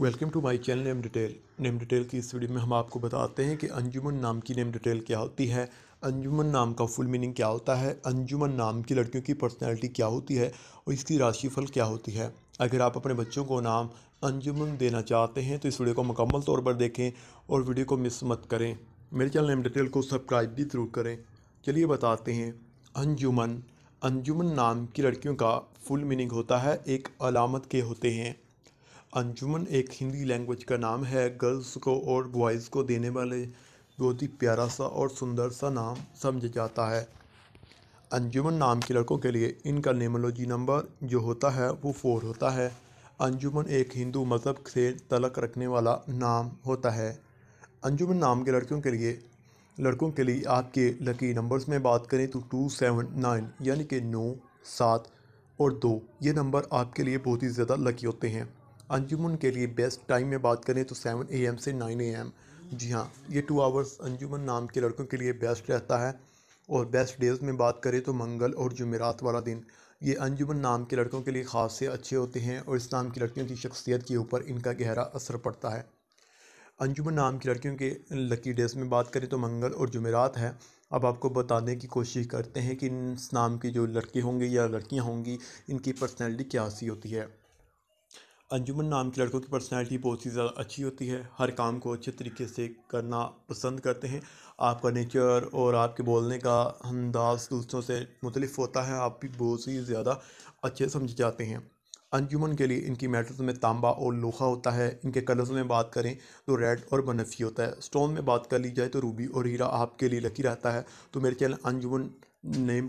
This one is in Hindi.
welcome to my channel name detail name detail की इस वीडियो में हम आपको बताते हैं कि अंजुमन नाम की नेम डिटेल क्या होती है अंजुमन नाम का फुल मीनिंग क्या होता है अंजुमन नाम की लड़कियों की पर्सनैलिटी क्या होती है और इसकी राशिफल क्या होती है अगर आप अपने बच्चों को नाम अंजुमन देना चाहते हैं तो इस वीडियो को मुकम्मल तौर पर देखें और वीडियो को मिस मत करें मेरे चैनल नेम डिटेल को सब्सक्राइब भी ज़रूर करें चलिए बताते हैं अंजुमन अंजुमन नाम की लड़कियों का फुल मीनिंग होता है एक अलामत के होते हैं अंजुमन एक हिंदी लैंग्वेज का नाम है गर्ल्स को और बॉयज़ को देने वाले बहुत ही प्यारा सा और सुंदर सा नाम समझा जाता है अंजुमन नाम के लड़कों के लिए इनका नेमोलॉजी नंबर जो होता है वो फोर होता है अंजुमन एक हिंदू मज़हब से तलक रखने वाला नाम होता है अंजुमन नाम के लड़कियों के लिए लड़कों के लिए आपके लकी नंबर्स में बात करें तो टू सेवन नाइन यानी कि नौ सात और दो ये नंबर आपके लिए बहुत ही ज़्यादा लकी होते हैं अंजुमन के लिए बेस्ट टाइम में बात करें तो सेवन ए से नाइन ए जी हाँ ये टू आवर्स अंजुमन नाम के लड़कों के लिए बेस्ट रहता है और बेस्ट डेज़ में बात करें तो मंगल और जुमेरात वाला दिन ये अंजुमन नाम के लड़कों के लिए ख़ास से अच्छे होते हैं और इस नाम की लड़कियों की शख्सियत के ऊपर इनका गहरा असर पड़ता है अंजुमन नाम की लड़कियों के लकी डेज़ में बात करें तो मंगल और जुमेरात है अब आपको बताने की कोशिश करते हैं कि इस नाम की जो लड़के होंगे या लड़कियाँ होंगी इनकी पर्सनैलिटी क्या सी होती है अंजुमन नाम के लड़कों की पर्सनैलिटी बहुत ही ज़्यादा अच्छी होती है हर काम को अच्छे तरीके से करना पसंद करते हैं आपका नेचर और आपके बोलने का अंदाज दूसरों से मुख्तलिफ होता है आप भी बहुत ही ज़्यादा अच्छे समझ जाते हैं अंजुमन के लिए इनकी मेटल्स में तांबा और लोहा होता है इनके कलर्स में बात करें तो रेड और बनफी होता है स्टोन में बात कर ली जाए तो रूबी और हीरा आपके लिए लकी रहता है तो मेरे चैनल अंजुमन नेम